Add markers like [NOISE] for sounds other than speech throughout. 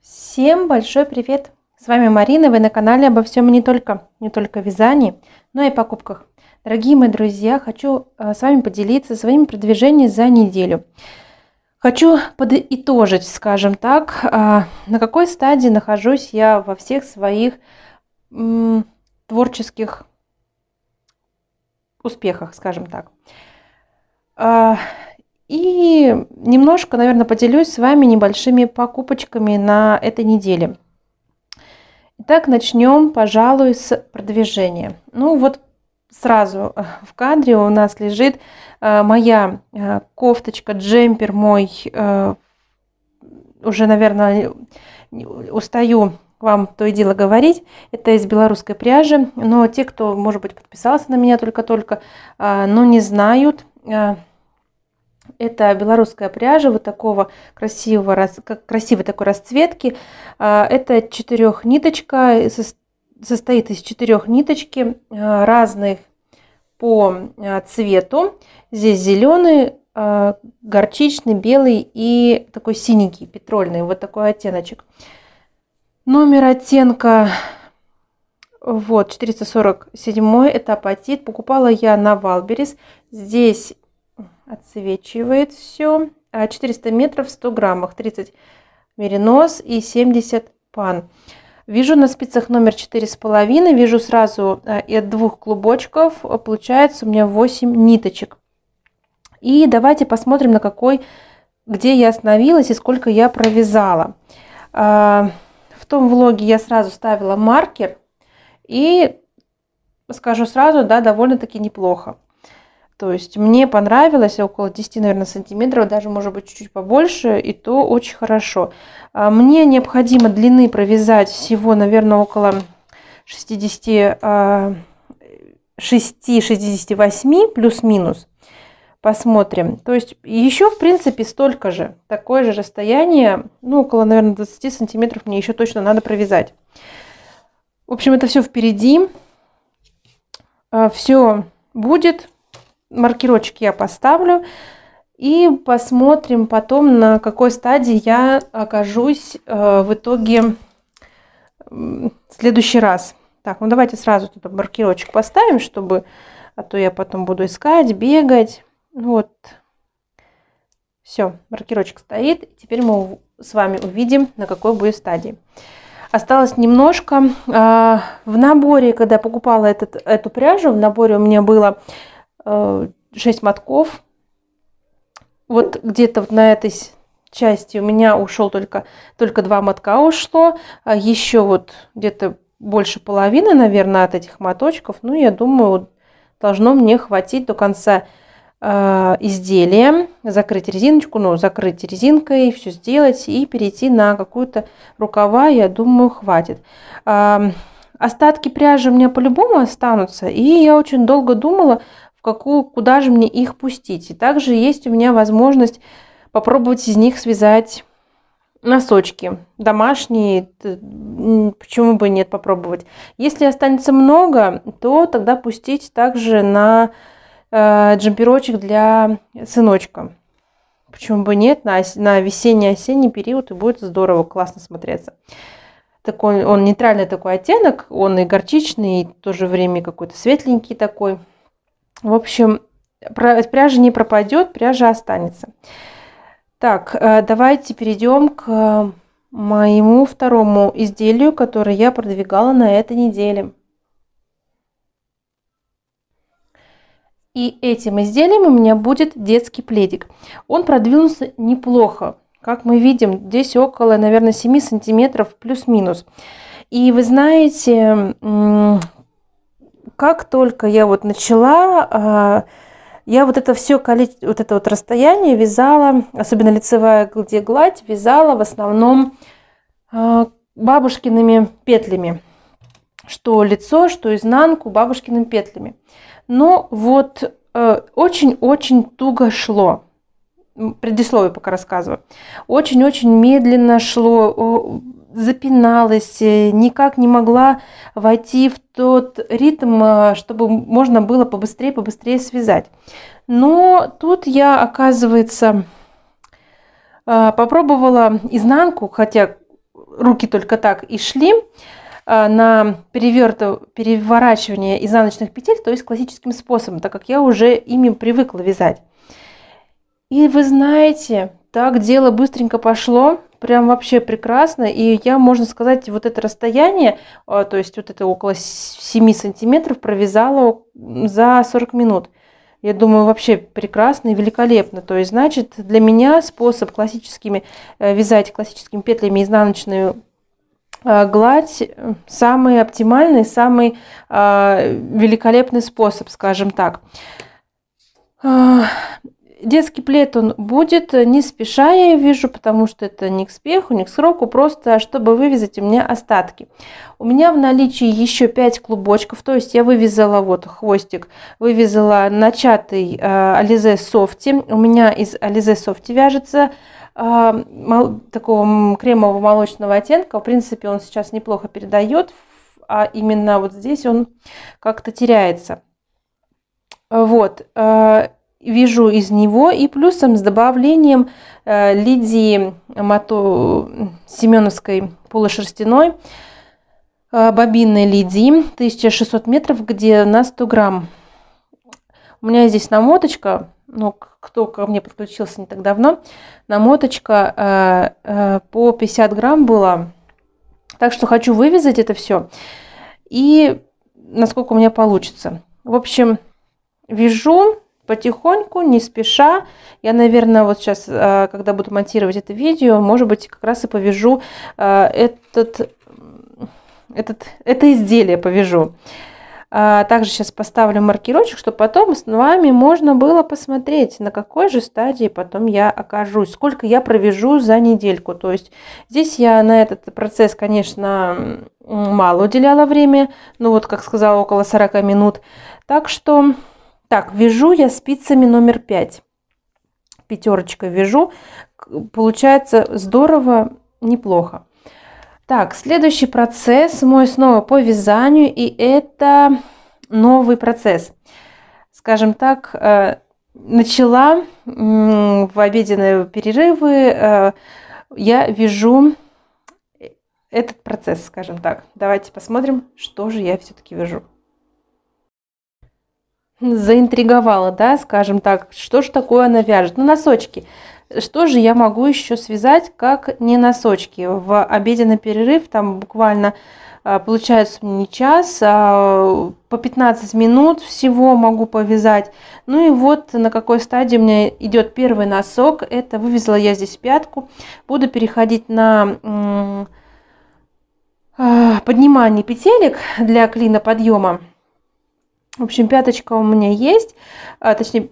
Всем большой привет! С вами Марина, вы на канале обо всем не только, не только вязании, но и покупках. Дорогие мои друзья, хочу э, с вами поделиться своими продвижениями за неделю. Хочу подытожить, скажем так, э, на какой стадии нахожусь я во всех своих творческих успехах, скажем так. Э, и немножко, наверное, поделюсь с вами небольшими покупочками на этой неделе. Итак, начнем, пожалуй, с продвижения. Ну вот сразу э, в кадре у нас лежит э, моя э, кофточка, джемпер мой. Уже, наверное, устаю вам то и дело говорить. Это из белорусской пряжи. Но те, кто, может быть, подписался на меня только-только, но не знают, это белорусская пряжа вот такого красивого, красивой такой расцветки. А, это четырехниточка, э, состоит из четырех ниточки э, разных по э, цвету. Здесь зеленый, горчичный, белый и такой синенький, петрольный, вот такой оттеночек. Номер оттенка вот, 447 это апатит. Покупала я на Валберис. Здесь отсвечивает все. А 400 метров в 100 граммах, 30 меринос и 70 пан. Вижу на спицах номер 4,5, Вижу сразу э, и от двух клубочков, э, получается у меня 8 ниточек. И давайте посмотрим, на какой, где я остановилась и сколько я провязала. А, в том влоге я сразу ставила маркер и скажу сразу, да, довольно-таки неплохо. То есть мне понравилось около 10, наверное, сантиметров, даже может быть чуть-чуть побольше, и то очень хорошо. А мне необходимо длины провязать всего, наверное, около 60 68 а, плюс-минус. Посмотрим. То есть еще, в принципе, столько же. Такое же расстояние, ну, около, наверное, 20 сантиметров мне еще точно надо провязать. В общем, это все впереди. А, все будет маркировочки я поставлю. И посмотрим потом, на какой стадии я окажусь э, в итоге в следующий раз. Так, ну давайте сразу тут маркировочку поставим, чтобы... А то я потом буду искать, бегать. Ну вот. Все, маркировочка стоит. Теперь мы с вами увидим, на какой будет стадии. Осталось немножко. Э, в наборе, когда покупала этот, эту пряжу, в наборе у меня было 6 э, мотков. Вот где-то на этой части у меня ушел только, только 2 мотка ушло. А еще вот где-то больше половины, наверное, от этих моточков. Ну, я думаю, должно мне хватить до конца э, изделия. Закрыть резиночку, ну, закрыть резинкой, все сделать и перейти на какую-то рукава, я думаю, хватит. остатки пряжи у меня по-любому останутся. И я очень долго думала, в какую, куда же мне их пустить. И также есть у меня возможность попробовать из них связать носочки домашние, почему бы нет попробовать. Если останется много, то тогда пустить также на э, джемперочек для сыночка. Почему бы нет, на, на весенний-осенний период и будет здорово, классно смотреться. Такой, он нейтральный такой оттенок, он и горчичный, и в то же время какой-то светленький такой. В общем, пряжа не пропадет, пряжа останется. Так, э, давайте перейдем к э, моему второму изделию, которое я продвигала на этой неделе. И этим изделием у меня будет детский пледик. Он продвинулся неплохо. Как мы видим, здесь около, наверное, 7 сантиметров плюс-минус. И вы знаете, как только я вот начала, а, я вот это все количество, вот это вот расстояние вязала, особенно лицевая где гладь, вязала в основном а, бабушкиными петлями. Что лицо, что изнанку бабушкиными петлями. Но ну вот э, очень-очень туго шло предисловие пока рассказываю. Очень-очень медленно шло, запиналась, э, никак не могла войти в тот ритм, а, чтобы можно было побыстрее, побыстрее связать. Но тут я, оказывается, а, попробовала изнанку, хотя руки только так и шли, а, на перевертыв, переворачивание изнаночных петель, то есть классическим способом, так как я уже ими привыкла вязать. И вы знаете, так дело быстренько пошло, прям вообще прекрасно. И я, можно сказать, вот это расстояние, а, то есть вот это около 7 сантиметров провязала за 40 минут. Я думаю, вообще прекрасно и великолепно. То есть, значит, для меня способ классическими э, вязать классическими петлями изнаночную а, гладь э, самый оптимальный, самый а, великолепный способ, скажем так детский плед он будет э, не спеша, я вижу, потому что это не к спеху, не к сроку, просто чтобы вывязать у меня остатки. У меня в наличии еще 5 клубочков, то есть я вывязала вот хвостик, вывязала начатый э, Ализе Софти. У меня из Ализе Софти вяжется э, такого кремового молочного оттенка. В принципе, он сейчас неплохо передает, а именно вот здесь он как-то теряется. Вот, э, вижу из него и плюсом с добавлением э, Лидии Мато Семеновской полушерстяной э, бобинной лидии 1600 метров, где на 100 грамм. У меня здесь намоточка, ну, кто ко мне подключился не так давно, намоточка э, э, по 50 грамм была. Так что хочу вывязать это все и насколько у меня получится. В общем, вяжу потихоньку, не спеша. Я, наверное, вот сейчас, э, когда буду монтировать это видео, может быть, как раз и повяжу э, этот, этот, это изделие повяжу. Э, также сейчас поставлю маркерочек, чтобы потом с вами можно было посмотреть, на какой же стадии потом я окажусь, сколько я провяжу за недельку. То есть здесь я на этот процесс, конечно, мало уделяла время, ну вот, как сказала, около 40 минут. Так что так, вяжу я спицами номер 5. пятерочка вяжу. Получается здорово, неплохо. Так, следующий процесс мой снова по вязанию, и это новый процесс. Скажем так, э, начала в обеденные перерывы, э, я вяжу э, этот процесс, скажем так. Давайте посмотрим, что же я все-таки вяжу заинтриговала, да, скажем так, что же такое она вяжет. Ну, носочки. Что же я могу еще связать, как не носочки? В обеденный перерыв, там буквально а, получается не час, а по 15 минут всего могу повязать. Ну и вот на какой стадии у меня идет первый носок. Это вывезла я здесь пятку. Буду переходить на а, поднимание петелек для клина подъема. В общем, пяточка у меня есть, а, точнее,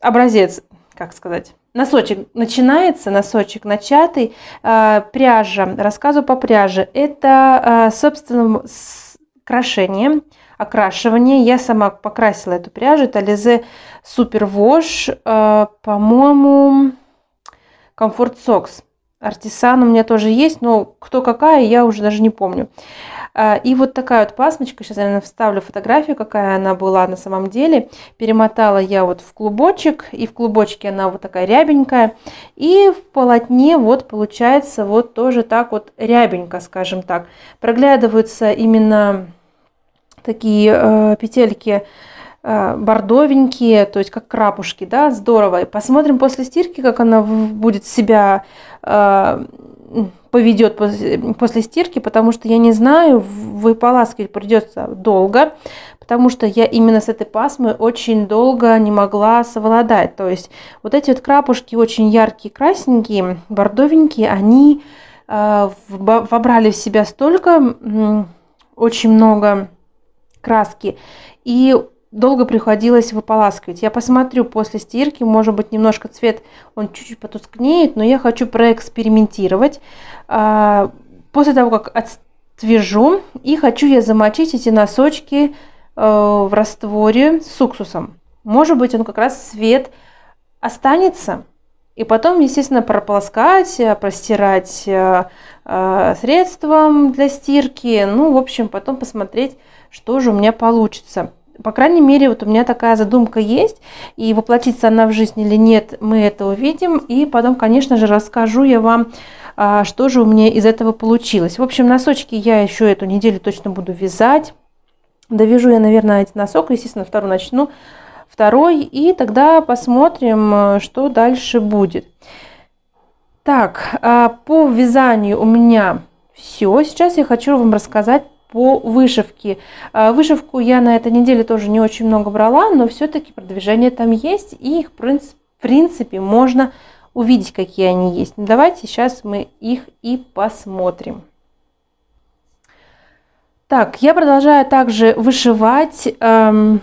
образец, как сказать. Носочек начинается, носочек начатый, а, пряжа, рассказываю по пряже. Это а, собственно, собственным окрашивание. Я сама покрасила эту пряжу, это Лизе Супер Вош, по-моему, Комфорт Сокс. Артисан у меня тоже есть, но кто какая, я уже даже не помню. А, и вот такая вот пасмочка, сейчас я вставлю фотографию, какая она была на самом деле. Перемотала я вот в клубочек, и в клубочке она вот такая рябенькая. И в полотне вот получается вот тоже так вот рябенько, скажем так. Проглядываются именно такие э, петельки, Э, бордовенькие, то есть как крапушки, да, здорово. И посмотрим после стирки, как она будет себя э, поведет после, после стирки, потому что я не знаю, выполаскивать придется долго, потому что я именно с этой пасмой очень долго не могла совладать. То есть вот эти вот крапушки очень яркие, красненькие, бордовенькие, они э, вобрали в себя столько, очень много краски. И долго приходилось выполаскивать. Я посмотрю после стирки, может быть, немножко цвет, он чуть-чуть потускнеет, но я хочу проэкспериментировать. А, после того, как отствежу, и хочу я замочить эти носочки э, в растворе с уксусом. Может быть, он как раз цвет останется. И потом, естественно, прополоскать, э, простирать э, э, средством для стирки. Ну, в общем, потом посмотреть, что же у меня получится. По крайней мере, вот у меня такая задумка есть, и воплотится она в жизнь или нет, мы это увидим. И потом, конечно же, расскажу я вам, а, что же у меня из этого получилось. В общем, носочки я еще эту неделю точно буду вязать. Довяжу я, наверное, эти носок, естественно, второй начну, второй, и тогда посмотрим, э, что дальше будет. Так, а, по вязанию у меня все. Сейчас я хочу вам рассказать по вышивке. А, вышивку я на этой неделе тоже не очень много брала, но все-таки продвижение там есть, и их, в принципе, можно увидеть, какие они есть. Ну, давайте сейчас мы их и посмотрим. Так, я продолжаю также вышивать эм,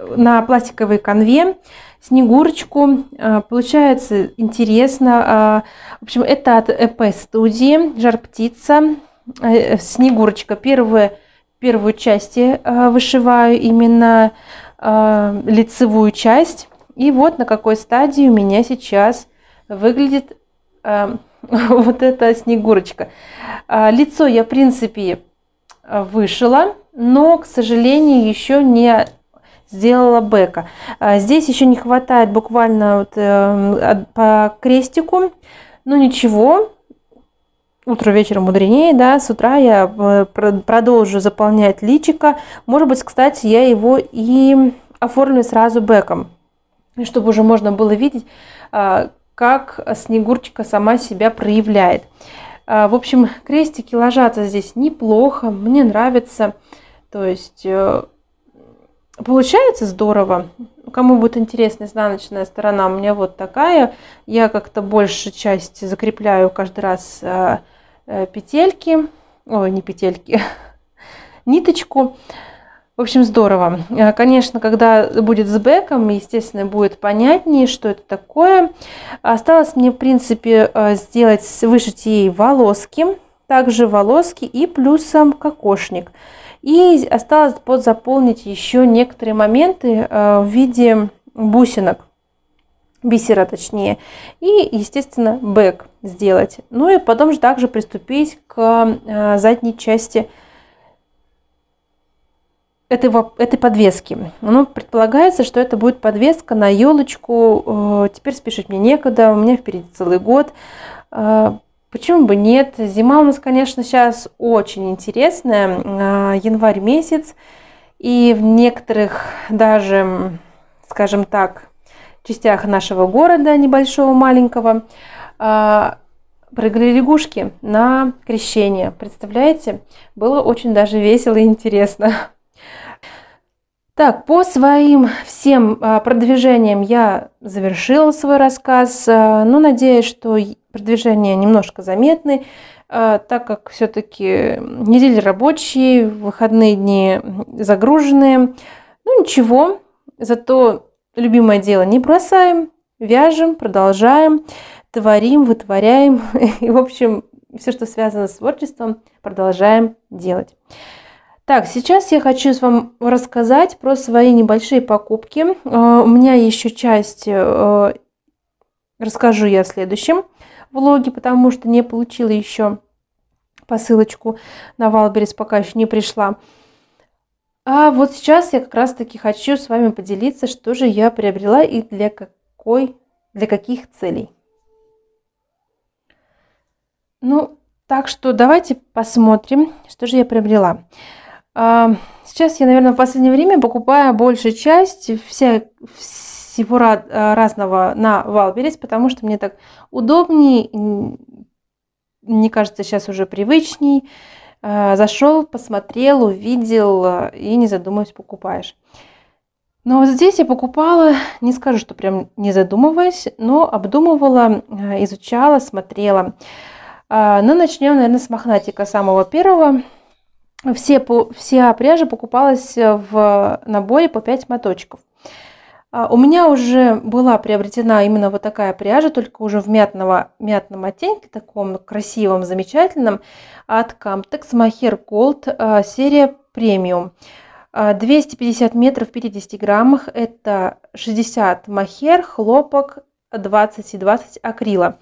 на пластиковой конве снегурочку. Э, получается интересно. Э, в общем, это от ЭП студии «Жар птица». Э, снегурочка. первые первую часть я э, вышиваю именно э, лицевую часть. И вот на какой стадии у меня сейчас выглядит [LAUGHS] вот эта снегурочка. Лицо я, в принципе, вышила, но, к сожалению, еще не сделала бэка. Здесь еще не хватает буквально вот, эм, по крестику, но ну, ничего, утро вечером мудренее, да, с утра я э, продолжу заполнять личика. Может быть, кстати, я его и оформлю сразу бэком, чтобы уже можно было видеть, а, как снегурочка сама себя проявляет. А, в общем, крестики ложатся здесь неплохо, мне нравится. То есть э, получается здорово. Кому будет интересна изнаночная сторона, у меня вот такая. Я как-то большую часть закрепляю каждый раз а, Э, петельки, ой, не петельки, [LAUGHS] ниточку. В общем, здорово. Э, конечно, когда будет с бэком, естественно, будет понятнее, что это такое. Осталось мне, в принципе, э, сделать, вышить ей волоски, также волоски и плюсом кокошник. И осталось подзаполнить еще некоторые моменты в виде бусинок, бисера точнее, и, естественно, бэк сделать. Ну и потом же также приступить к э, задней части этой, этой подвески. Ну, предполагается, что это будет подвеска на елочку. Э, теперь спешить мне некуда, у меня впереди целый год. Э, почему бы нет? Зима у нас, конечно, сейчас очень интересная. Январь месяц. И в некоторых даже, скажем так, частях нашего города небольшого, маленького – а, прыгали лягушки на крещение. Представляете? Было очень даже весело и интересно. Так, по своим всем а, продвижениям я завершила свой рассказ. А, ну, надеюсь, что продвижения немножко заметны, так как все-таки недели рабочие, выходные дни загруженные. Ну, ничего, зато любимое дело не бросаем, вяжем, продолжаем творим, вытворяем. [LAUGHS] И, в общем, все, что связано с творчеством, продолжаем делать. Так, сейчас я хочу с вам рассказать про свои небольшие покупки. А, у меня еще часть э, расскажу я в следующем влоге, потому что не получила еще посылочку на Валберес, пока еще не пришла. А вот сейчас я как раз таки хочу с вами поделиться, что же я приобрела и для какой, для каких целей. Ну, так что давайте посмотрим, что же я приобрела. А, сейчас я, наверное, в последнее время покупаю большую часть вся, всего а, разного на Валберес, потому что мне так удобнее, мне кажется, сейчас уже привычней. А, зашел, посмотрел, увидел и не задумываясь покупаешь. Но вот здесь я покупала, не скажу, что прям не задумываясь, но обдумывала, изучала, смотрела. Смотрела а, Но ну, начнем, наверное, с мохнатика самого первого. Все, вся пряжа покупалась э, в наборе по 5 моточков. А, у меня уже была приобретена именно вот такая пряжа, только уже в мятного, мятном оттенке, таком красивом, замечательном, от Camtex Махер Gold, э, серия премиум. 250 а, метров в 50 граммах, это 60 махер, хлопок, 20 и 20 акрила.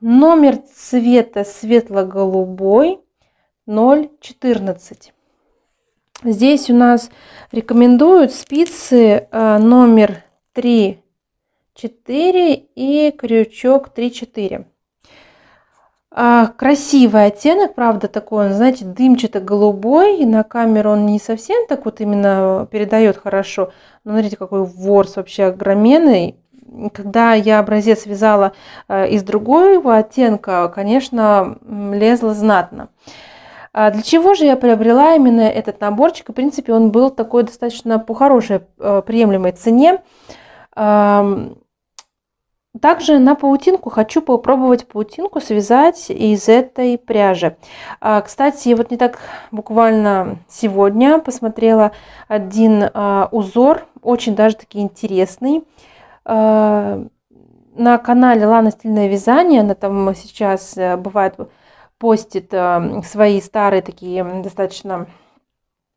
Номер цвета светло-голубой 0,14. Здесь у нас рекомендуют спицы э, номер 3, 4 и крючок 3, 4. А, красивый оттенок, правда, такой он, знаете, дымчато-голубой. На камеру он не совсем так вот именно передает хорошо. Но смотрите, какой ворс вообще огроменный когда я образец вязала э, из другого оттенка, конечно, лезла знатно. А для чего же я приобрела именно этот наборчик? В принципе, он был такой достаточно по хорошей, э, приемлемой цене. Также на паутинку хочу попробовать паутинку связать из этой пряжи. А, кстати, вот не так буквально сегодня посмотрела один а, узор, очень даже таки интересный. Э, на канале Лана Стильное Вязание, она там сейчас э, бывает постит эм, свои старые такие достаточно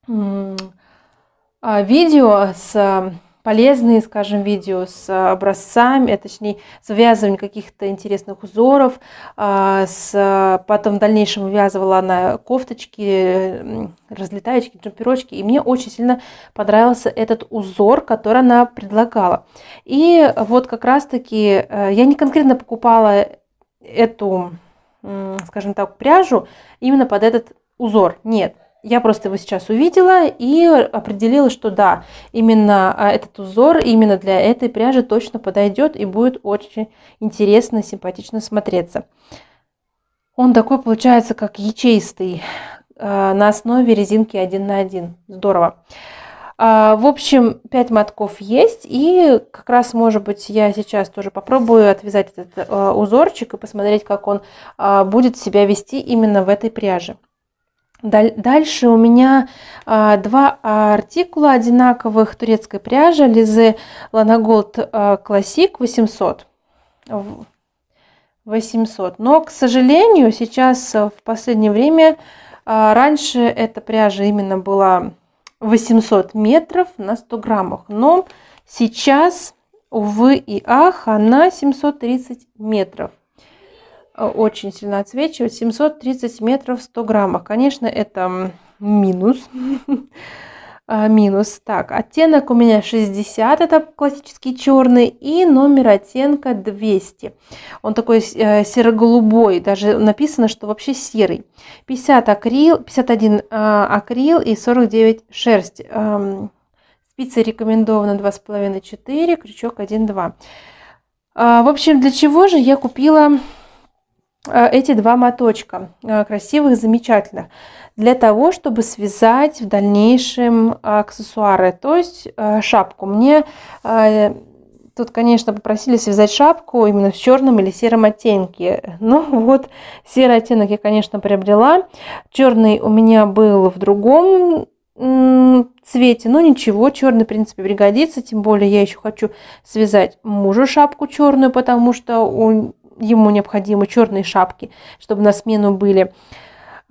э, видео с полезные, скажем, видео с э, образцами, а точнее с вывязыванием каких-то интересных узоров. А, с, э, потом в дальнейшем вывязывала она кофточки, разлетаечки, джемперочки. И мне очень сильно понравился этот узор, который она предлагала. И вот как раз-таки э, я не конкретно покупала эту скажем так, пряжу именно под этот узор. Нет, я просто его сейчас увидела и определила, что да, именно а, этот узор именно для этой пряжи точно подойдет и будет очень интересно, симпатично смотреться. Он такой получается как ячеистый а, на основе резинки 1 на 1. Здорово. А, в общем, 5 мотков есть, и как раз, может быть, я сейчас тоже попробую отвязать этот узорчик и посмотреть, как он будет себя вести именно в этой пряже. Дальше у меня а, два артикула одинаковых турецкой пряжи Лизы Ланаголд а, Классик 800. 800. Но, к сожалению, сейчас а, в последнее время, раньше эта пряжа именно была 800 метров на 100 граммах. Но сейчас, увы и ах, она 730 метров Э, очень сильно отсвечивает. 730 метров 100 граммов Конечно, это минус. [LAUGHS] А, минус. Так, оттенок у меня 60, это классический черный, и номер оттенка 200. Он такой э, серо-голубой, даже написано, что вообще серый. 50 акрил, 51 а, акрил и 49 шерсть. Спицы рекомендовано 2,5-4, крючок 1,2. А, в общем, для чего же я купила Э, эти два моточка э, красивых, замечательных, для того, чтобы связать в дальнейшем аксессуары, то есть э, шапку. Мне тут, конечно, попросили связать шапку именно в черном или сером оттенке. Ну вот, серый оттенок я, конечно, приобрела. Черный у меня был в другом цвете, но ничего, черный, в принципе, пригодится, тем более я еще хочу связать мужу шапку черную, потому что у ему необходимы черные шапки, чтобы на смену были.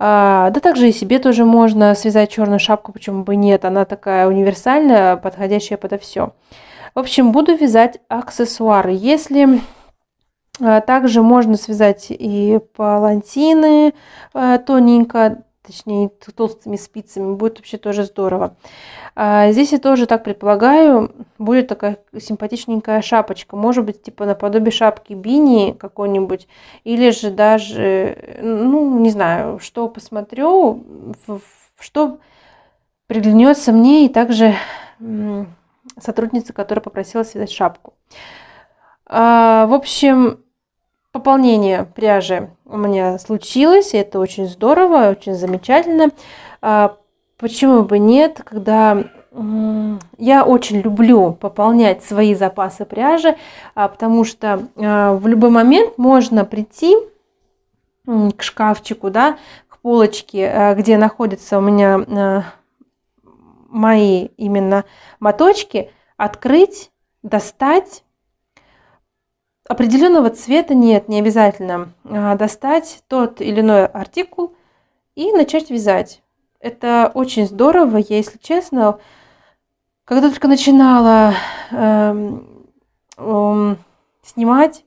А, да также и себе тоже можно связать черную шапку, почему бы нет. Она такая универсальная, подходящая подо все. В общем, буду вязать аксессуары. Если а, также можно связать и палантины а, тоненько, точнее толстыми спицами, будет вообще тоже здорово. А здесь я тоже так предполагаю, будет такая симпатичненькая шапочка, может быть типа наподобие шапки бини какой-нибудь, или же даже, ну не знаю, что посмотрю, что приглянется мне и также сотрудница, которая попросила связать шапку. А, в общем, пополнение пряжи у меня случилось, и это очень здорово, очень замечательно. А, почему бы нет, когда я очень люблю пополнять свои запасы пряжи, а, потому что а, в любой момент можно прийти к шкафчику, да, к полочке, где находятся у меня мои именно моточки, открыть, достать, определенного цвета нет, не обязательно а, достать тот или иной артикул и начать вязать. Это очень здорово, я, если честно, когда только начинала э, э, снимать,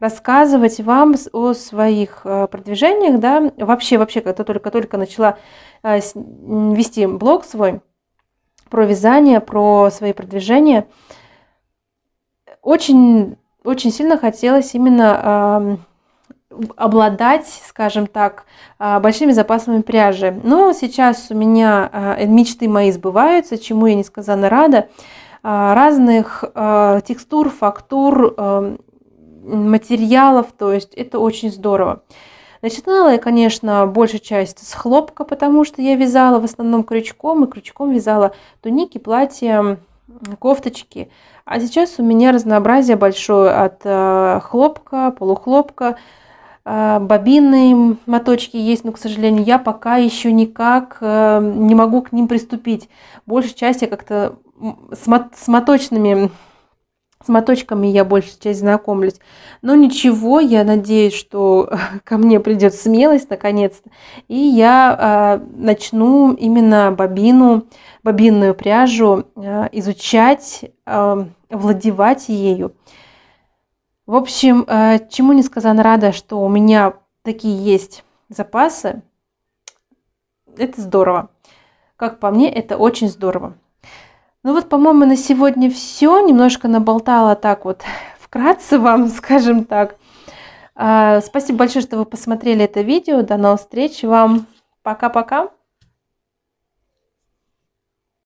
рассказывать вам о своих э, продвижениях, да, вообще, вообще, когда только-только начала э, вести блог свой про вязание, про свои продвижения, очень очень сильно хотелось именно обладать, скажем так, а, большими запасами пряжи. Но сейчас у меня а, э, мечты мои сбываются, чему я несказанно рада. А, разных текстур, фактур, материалов, то есть это очень здорово. Начинала я, конечно, большая часть с хлопка, потому что я вязала в основном крючком, и крючком вязала туники, платья, кофточки. А сейчас у меня разнообразие большое от э, хлопка, полухлопка, э, бобинные моточки есть, но, к сожалению, я пока еще никак э, не могу к ним приступить. Большая часть я как-то с моточными с моточками я большую часть знакомлюсь. Но ничего, я надеюсь, что [LAUGHS] ко мне придет смелость наконец-то. И я э, начну именно бобину, бобинную пряжу э, изучать, э, владевать ею. В общем, э, чему несказанно рада, что у меня такие есть запасы. Это здорово. Как по мне, это очень здорово. Ну вот, по-моему, на сегодня все. Немножко наболтала так вот [LAUGHS] вкратце вам, [LAUGHS] скажем так. А, спасибо большое, что вы посмотрели это видео. До новых встреч вам. Пока-пока.